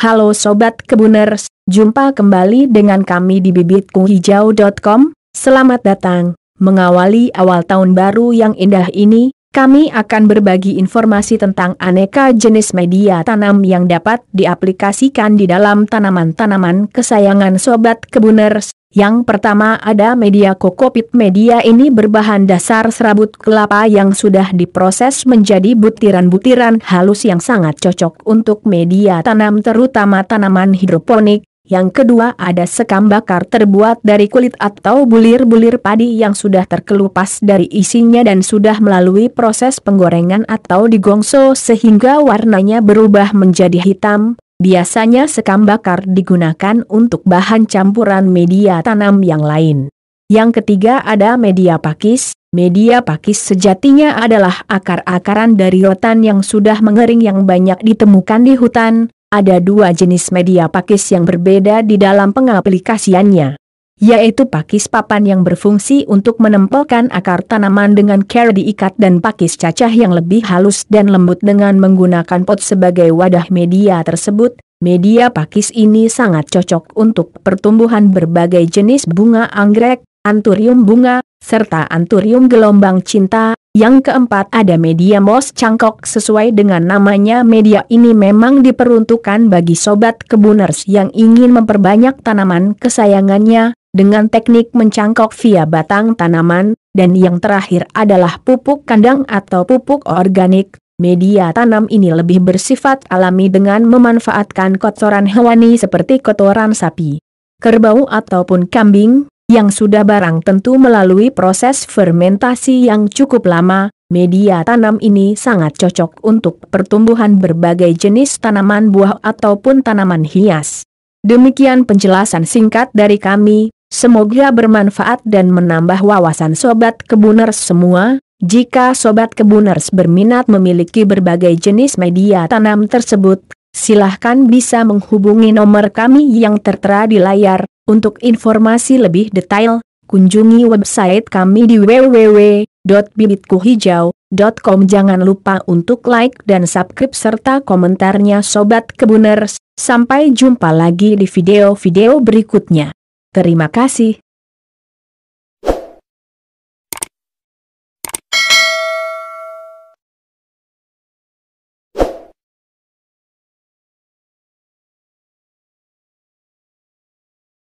Halo Sobat Kebuners, jumpa kembali dengan kami di bibitkuhijau.com, selamat datang. Mengawali awal tahun baru yang indah ini, kami akan berbagi informasi tentang aneka jenis media tanam yang dapat diaplikasikan di dalam tanaman-tanaman kesayangan Sobat Kebuners. Yang pertama ada media kokopit media ini berbahan dasar serabut kelapa yang sudah diproses menjadi butiran-butiran halus yang sangat cocok untuk media tanam terutama tanaman hidroponik. Yang kedua ada sekam bakar terbuat dari kulit atau bulir-bulir padi yang sudah terkelupas dari isinya dan sudah melalui proses penggorengan atau digongso sehingga warnanya berubah menjadi hitam, Biasanya sekam bakar digunakan untuk bahan campuran media tanam yang lain. Yang ketiga ada media pakis. Media pakis sejatinya adalah akar-akaran dari rotan yang sudah mengering yang banyak ditemukan di hutan. Ada dua jenis media pakis yang berbeda di dalam pengaplikasiannya yaitu pakis papan yang berfungsi untuk menempelkan akar tanaman dengan care diikat dan pakis cacah yang lebih halus dan lembut dengan menggunakan pot sebagai wadah media tersebut. Media pakis ini sangat cocok untuk pertumbuhan berbagai jenis bunga anggrek, anturium bunga, serta anturium gelombang cinta. Yang keempat ada media moss cangkok sesuai dengan namanya media ini memang diperuntukkan bagi sobat kebuners yang ingin memperbanyak tanaman kesayangannya, dengan teknik mencangkok via batang tanaman, dan yang terakhir adalah pupuk kandang atau pupuk organik. Media tanam ini lebih bersifat alami dengan memanfaatkan kotoran hewani seperti kotoran sapi, kerbau ataupun kambing, yang sudah barang tentu melalui proses fermentasi yang cukup lama, media tanam ini sangat cocok untuk pertumbuhan berbagai jenis tanaman buah ataupun tanaman hias. Demikian penjelasan singkat dari kami, Semoga bermanfaat dan menambah wawasan Sobat Kebuners semua, jika Sobat Kebuners berminat memiliki berbagai jenis media tanam tersebut, silahkan bisa menghubungi nomor kami yang tertera di layar, untuk informasi lebih detail, kunjungi website kami di www.bibitkuhijau.com Jangan lupa untuk like dan subscribe serta komentarnya Sobat Kebuners, sampai jumpa lagi di video-video berikutnya. Terima kasih.